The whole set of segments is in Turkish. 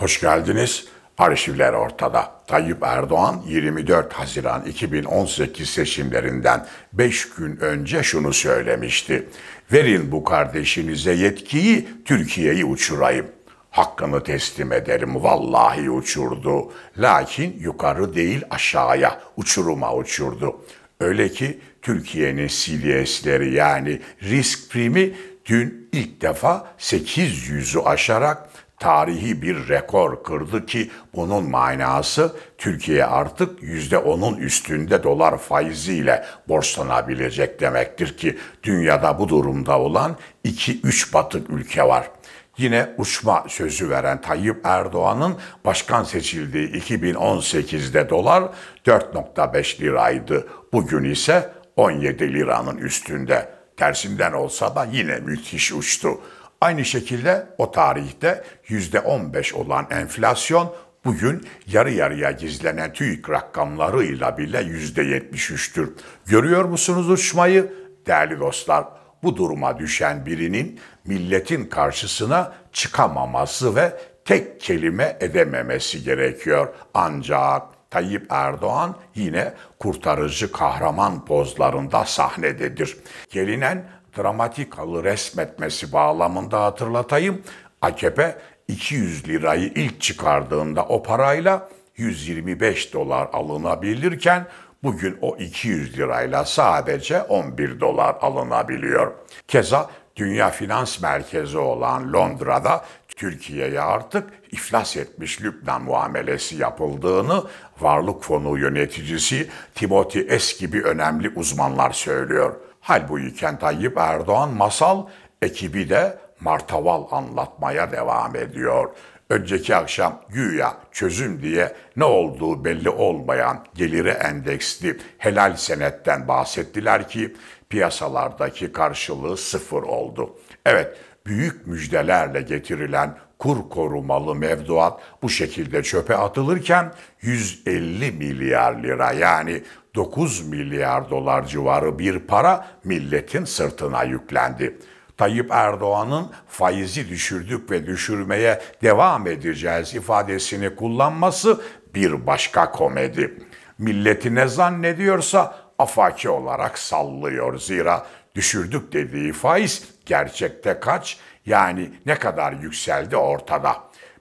Hoş geldiniz. Arşivler ortada. Tayyip Erdoğan 24 Haziran 2018 seçimlerinden 5 gün önce şunu söylemişti. Verin bu kardeşinize yetkiyi, Türkiye'yi uçurayım. Hakkını teslim ederim, vallahi uçurdu. Lakin yukarı değil aşağıya, uçuruma uçurdu. Öyle ki Türkiye'nin CDS'leri yani risk primi dün ilk defa 800'ü aşarak tarihi bir rekor kırdı ki bunun manası Türkiye artık %10'un üstünde dolar faiziyle borçlanabilecek demektir ki dünyada bu durumda olan 2-3 batık ülke var. Yine uçma sözü veren Tayyip Erdoğan'ın başkan seçildiği 2018'de dolar 4.5 liraydı. Bugün ise 17 liranın üstünde. Tersinden olsa da yine müthiş uçtu. Aynı şekilde o tarihte %15 olan enflasyon bugün yarı yarıya gizlenen TÜİK rakamlarıyla bile %73'tür. Görüyor musunuz uçmayı? Değerli dostlar, bu duruma düşen birinin milletin karşısına çıkamaması ve tek kelime edememesi gerekiyor. Ancak Tayyip Erdoğan yine kurtarıcı kahraman pozlarında sahnededir. Gelinen dramatik halı resmetmesi bağlamında hatırlatayım. AKP 200 lirayı ilk çıkardığında o parayla 125 dolar alınabilirken bugün o 200 lirayla sadece 11 dolar alınabiliyor. Keza dünya finans merkezi olan Londra'da Türkiye'ye artık iflas etmiş Lübnan muamelesi yapıldığını varlık fonu yöneticisi Timothy Es gibi önemli uzmanlar söylüyor.'' Hal bu Halbuki Tayyip Erdoğan masal ekibi de martaval anlatmaya devam ediyor. Önceki akşam güya çözüm diye ne olduğu belli olmayan geliri endeksli helal senetten bahsettiler ki piyasalardaki karşılığı sıfır oldu. Evet büyük müjdelerle getirilen kur korumalı mevduat bu şekilde çöpe atılırken 150 milyar lira yani 9 milyar dolar civarı bir para milletin sırtına yüklendi. Tayyip Erdoğan'ın faizi düşürdük ve düşürmeye devam edeceğiz ifadesini kullanması bir başka komedi. Milleti ne zannediyorsa afaki olarak sallıyor zira düşürdük dediği faiz gerçekte kaç? Yani ne kadar yükseldi ortada.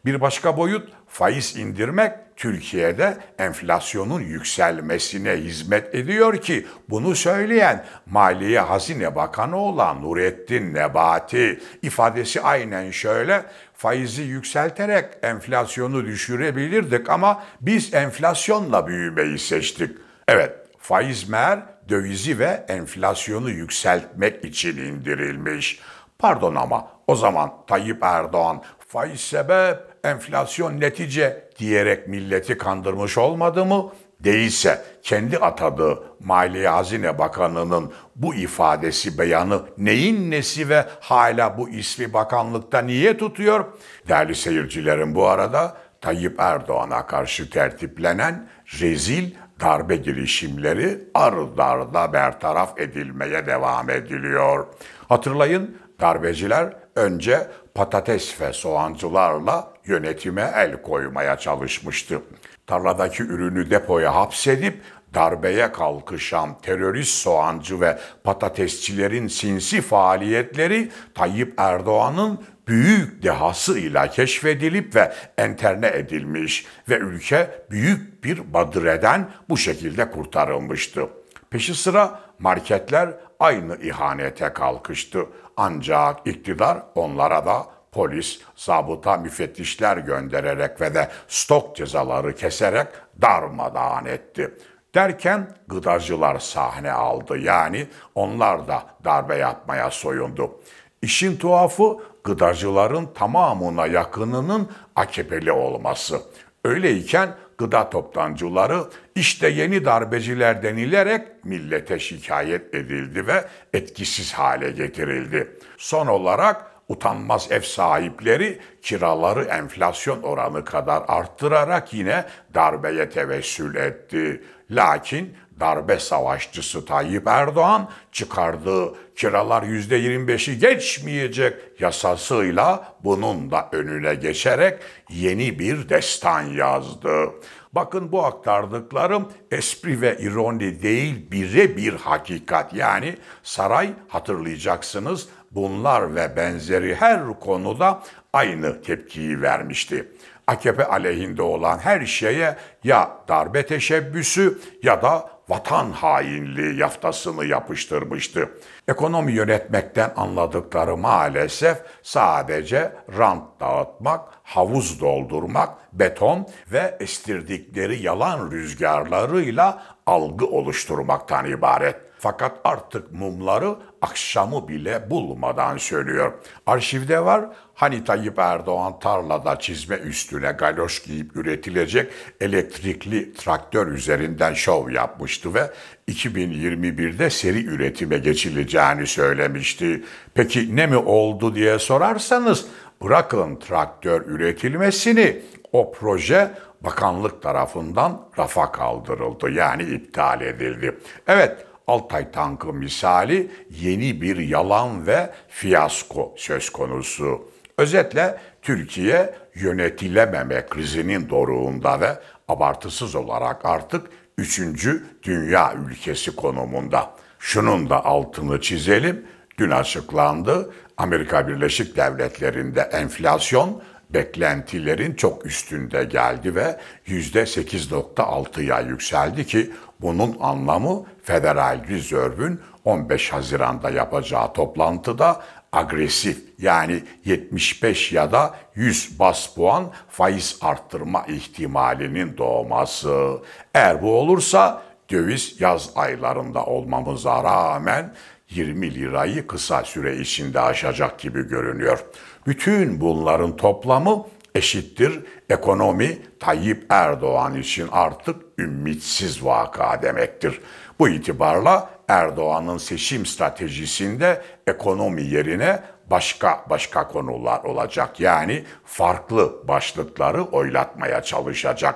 Bir başka boyut faiz indirmek Türkiye'de enflasyonun yükselmesine hizmet ediyor ki bunu söyleyen Maliye Hazine Bakanı olan Nurettin Nebati ifadesi aynen şöyle faizi yükselterek enflasyonu düşürebilirdik ama biz enflasyonla büyümeyi seçtik. Evet faiz mer, dövizi ve enflasyonu yükseltmek için indirilmiş. Pardon ama o zaman Tayyip Erdoğan faiz sebep, enflasyon netice diyerek milleti kandırmış olmadı mı? Değilse kendi atadığı Maliye Hazine Bakanı'nın bu ifadesi beyanı neyin nesi ve hala bu ismi bakanlıkta niye tutuyor? Değerli seyircilerim bu arada Tayyip Erdoğan'a karşı tertiplenen rezil darbe girişimleri ardarda bertaraf edilmeye devam ediliyor. Hatırlayın Darbeciler önce patates ve soğancılarla yönetime el koymaya çalışmıştı. Tarladaki ürünü depoya hapsedip darbeye kalkışan terörist soğancı ve patatesçilerin sinsi faaliyetleri Tayyip Erdoğan'ın büyük dehasıyla keşfedilip ve enterne edilmiş ve ülke büyük bir badireden bu şekilde kurtarılmıştı. Peşi sıra marketler aynı ihanete kalkıştı. Ancak iktidar onlara da polis, zabıta, müfettişler göndererek ve de stok cezaları keserek darmadağın etti. Derken gıdacılar sahne aldı yani onlar da darbe yapmaya soyundu. İşin tuhafı gıdacıların tamamına yakınının AKP'li olması. Öyleyken gıda toptancıları işte yeni darbeciler denilerek millete şikayet edildi ve etkisiz hale getirildi. Son olarak utanmaz ev sahipleri kiraları enflasyon oranı kadar arttırarak yine darbeye tevessül etti. Lakin darbe savaşçısı Tayyip Erdoğan çıkardığı kiralar %25'i geçmeyecek yasasıyla bunun da önüne geçerek yeni bir destan yazdı. Bakın bu aktardıklarım espri ve ironi değil bir hakikat. Yani saray hatırlayacaksınız bunlar ve benzeri her konuda aynı tepkiyi vermişti. AKP aleyhinde olan her şeye ya darbe teşebbüsü ya da vatan hainliği yaftasını yapıştırmıştı. Ekonomi yönetmekten anladıkları maalesef sadece rant dağıtmak, havuz doldurmak, beton ve estirdikleri yalan rüzgarlarıyla algı oluşturmaktan ibaret. Fakat artık mumları akşamı bile bulmadan sönüyor. Arşivde var. Hani Tayyip Erdoğan tarlada çizme üstüne galoş giyip üretilecek elektrikli traktör üzerinden şov yapmıştı ve 2021'de seri üretime geçileceğini söylemişti. Peki ne mi oldu diye sorarsanız bırakın traktör üretilmesini o proje bakanlık tarafından rafa kaldırıldı yani iptal edildi. Evet Altay tankı misali yeni bir yalan ve fiyasko söz konusu. Özetle Türkiye yönetilememe krizinin doruğunda ve abartısız olarak artık üçüncü dünya ülkesi konumunda. Şunun da altını çizelim. Dün açıklandı Amerika Birleşik Devletleri'nde enflasyon beklentilerin çok üstünde geldi ve %8.6'ya yükseldi ki bunun anlamı Federal Reserve'ün 15 Haziran'da yapacağı toplantıda agresif yani 75 ya da 100 bas puan faiz arttırma ihtimalinin doğması. Eğer bu olursa döviz yaz aylarında olmamıza rağmen 20 lirayı kısa süre içinde aşacak gibi görünüyor. Bütün bunların toplamı eşittir ekonomi Tayyip Erdoğan için artık ümitsiz vaka demektir. Bu itibarla Erdoğan'ın seçim stratejisinde ekonomi yerine başka başka konular olacak. Yani farklı başlıkları oylatmaya çalışacak.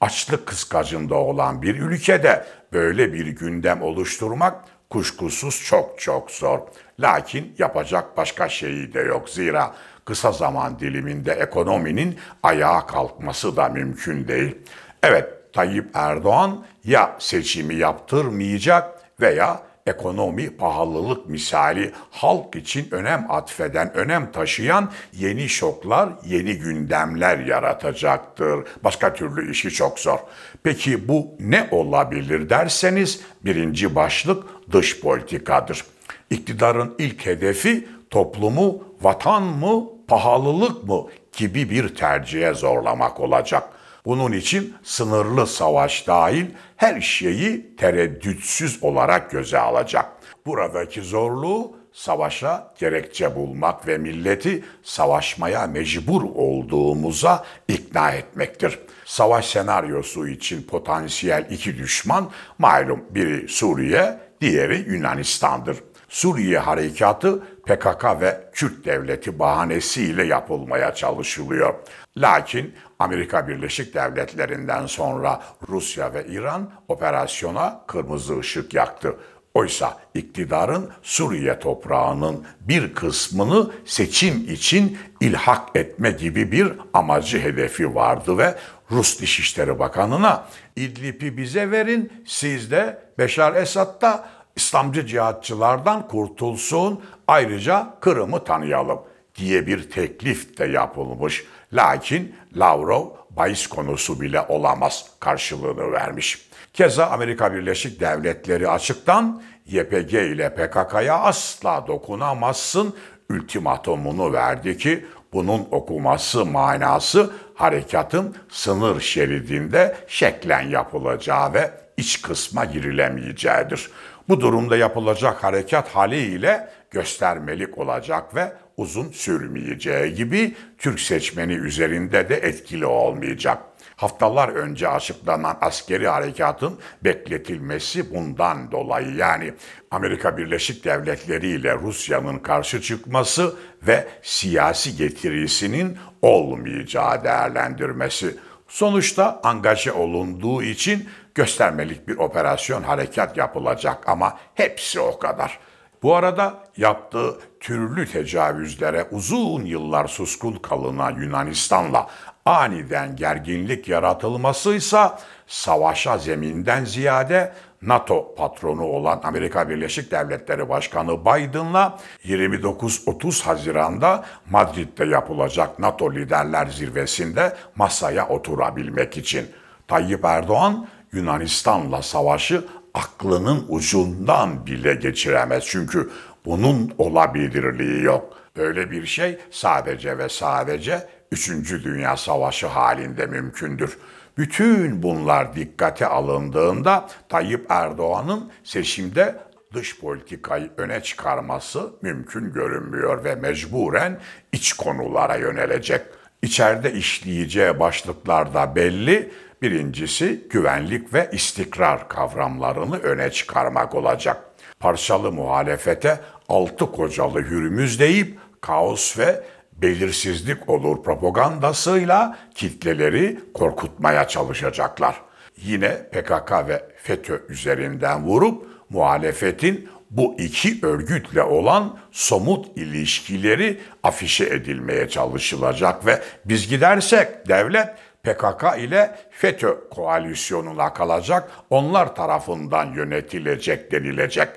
Açlık kıskacında olan bir ülkede böyle bir gündem oluşturmak kuşkusuz çok çok zor. Lakin yapacak başka şeyi de yok zira kısa zaman diliminde ekonominin ayağa kalkması da mümkün değil. Evet, Tayyip Erdoğan ya seçimi yaptırmayacak veya ekonomi pahalılık misali halk için önem atfeden, önem taşıyan yeni şoklar, yeni gündemler yaratacaktır. Başka türlü işi çok zor. Peki bu ne olabilir derseniz birinci başlık dış politikadır. İktidarın ilk hedefi toplumu vatan mı pahalılık mı gibi bir tercihe zorlamak olacak. Bunun için sınırlı savaş dahil her şeyi tereddütsüz olarak göze alacak. Buradaki zorluğu savaşa gerekçe bulmak ve milleti savaşmaya mecbur olduğumuza ikna etmektir. Savaş senaryosu için potansiyel iki düşman malum biri Suriye, diğeri Yunanistan'dır. Suriye harekatı PKK ve Kürt devleti bahanesiyle yapılmaya çalışılıyor. Lakin Amerika Birleşik Devletleri'nden sonra Rusya ve İran operasyona kırmızı ışık yaktı. Oysa iktidarın Suriye toprağının bir kısmını seçim için ilhak etme gibi bir amacı hedefi vardı ve Rus Dışişleri Bakanı'na İdlib'i bize verin, siz de Beşar Esad'da İslamcı cihatçılardan kurtulsun, ayrıca Kırım'ı tanıyalım diye bir teklif de yapılmış. Lakin Lavrov bahis konusu bile olamaz karşılığını vermiş. Keza Amerika Birleşik Devletleri açıktan YPG ile PKK'ya asla dokunamazsın ultimatumunu verdi ki bunun okuması manası harekatın sınır şeridinde şeklen yapılacağı ve iç kısma girilemeyeceğidir. Bu durumda yapılacak harekat haliyle göstermelik olacak ve uzun sürmeyeceği gibi Türk seçmeni üzerinde de etkili olmayacak. Haftalar önce açıklanan askeri harekatın bekletilmesi bundan dolayı yani Amerika Birleşik Devletleri ile Rusya'nın karşı çıkması ve siyasi getirisinin olmayacağı değerlendirmesi. Sonuçta angaje olunduğu için göstermelik bir operasyon harekat yapılacak ama hepsi o kadar. Bu arada yaptığı türlü tecavüzlere uzun yıllar suskun kalına Yunanistan'la aniden gerginlik yaratılmasıysa savaşa zeminden ziyade NATO patronu olan Amerika Birleşik Devletleri Başkanı Biden'la 29-30 Haziran'da Madrid'de yapılacak NATO Liderler Zirvesi'nde masaya oturabilmek için. Tayyip Erdoğan Yunanistan'la savaşı aklının ucundan bile geçiremez. Çünkü bunun olabilirliği yok. Böyle bir şey sadece ve sadece 3. Dünya Savaşı halinde mümkündür. Bütün bunlar dikkate alındığında Tayyip Erdoğan'ın seçimde dış politikayı öne çıkarması mümkün görünmüyor ve mecburen iç konulara yönelecek. İçeride işleyeceği başlıklar da belli Birincisi güvenlik ve istikrar kavramlarını öne çıkarmak olacak. Parçalı muhalefete altı kocalı hürümüz deyip kaos ve belirsizlik olur propagandasıyla kitleleri korkutmaya çalışacaklar. Yine PKK ve FETÖ üzerinden vurup muhalefetin bu iki örgütle olan somut ilişkileri afişe edilmeye çalışılacak ve biz gidersek devlet PKK ile FETÖ koalisyonuna kalacak, onlar tarafından yönetilecek denilecek.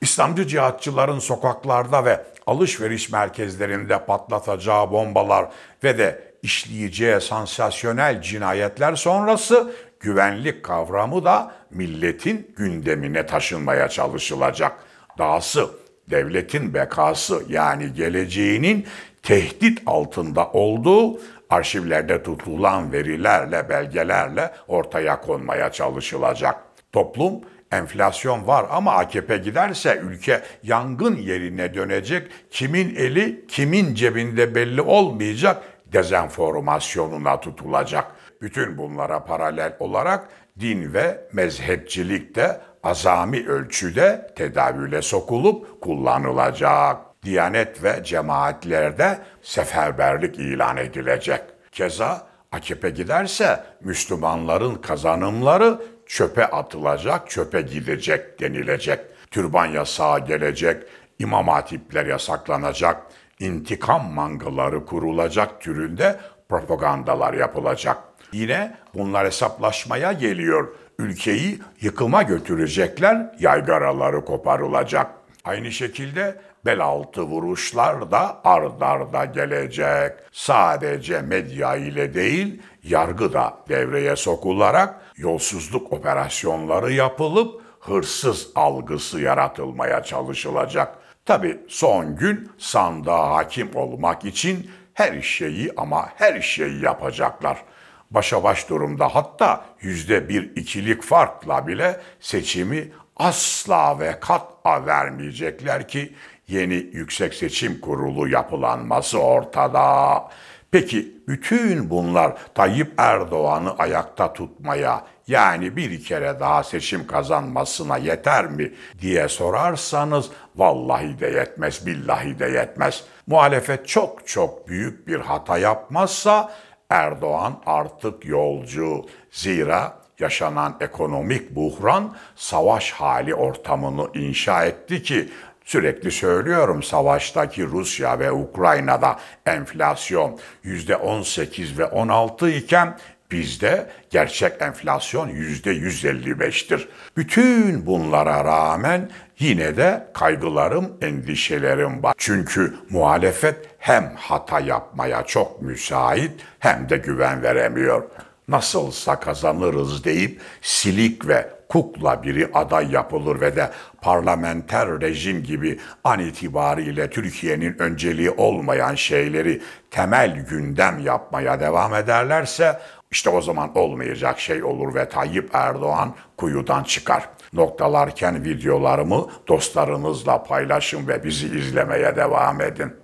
İslamcı cihatçıların sokaklarda ve alışveriş merkezlerinde patlatacağı bombalar ve de işleyeceği sansasyonel cinayetler sonrası güvenlik kavramı da milletin gündemine taşınmaya çalışılacak. Dahası devletin bekası yani geleceğinin tehdit altında olduğu arşivlerde tutulan verilerle, belgelerle ortaya konmaya çalışılacak. Toplum enflasyon var ama AKP giderse ülke yangın yerine dönecek. Kimin eli kimin cebinde belli olmayacak dezenformasyonuna tutulacak. Bütün bunlara paralel olarak din ve mezhepçilik de azami ölçüde tedavüle sokulup kullanılacak. Diyanet ve cemaatlerde seferberlik ilan edilecek. Keza AKP giderse Müslümanların kazanımları çöpe atılacak, çöpe gidecek denilecek. Türban yasağı gelecek, imam hatipler yasaklanacak, intikam mangaları kurulacak türünde propagandalar yapılacak. Yine bunlar hesaplaşmaya geliyor. Ülkeyi yıkıma götürecekler, yaygaraları koparılacak.'' Aynı şekilde belaltı vuruşlar da ard arda gelecek. Sadece medya ile değil, yargı da devreye sokularak yolsuzluk operasyonları yapılıp hırsız algısı yaratılmaya çalışılacak. Tabi son gün sandığa hakim olmak için her şeyi ama her şeyi yapacaklar.'' başa baş durumda hatta yüzde bir ikilik farkla bile seçimi asla ve kat'a vermeyecekler ki yeni Yüksek Seçim Kurulu yapılanması ortada. Peki bütün bunlar Tayyip Erdoğan'ı ayakta tutmaya yani bir kere daha seçim kazanmasına yeter mi diye sorarsanız vallahi de yetmez billahi de yetmez. Muhalefet çok çok büyük bir hata yapmazsa Erdoğan artık yolcu. Zira yaşanan ekonomik buhran savaş hali ortamını inşa etti ki Sürekli söylüyorum savaştaki Rusya ve Ukrayna'da enflasyon %18 ve 16 iken Bizde gerçek enflasyon %155'tir. Bütün bunlara rağmen yine de kaygılarım, endişelerim var. Çünkü muhalefet hem hata yapmaya çok müsait hem de güven veremiyor. Nasılsa kazanırız deyip silik ve kukla biri aday yapılır ve de parlamenter rejim gibi an itibariyle Türkiye'nin önceliği olmayan şeyleri temel gündem yapmaya devam ederlerse işte o zaman olmayacak şey olur ve Tayyip Erdoğan kuyudan çıkar. Noktalarken videolarımı dostlarınızla paylaşın ve bizi izlemeye devam edin.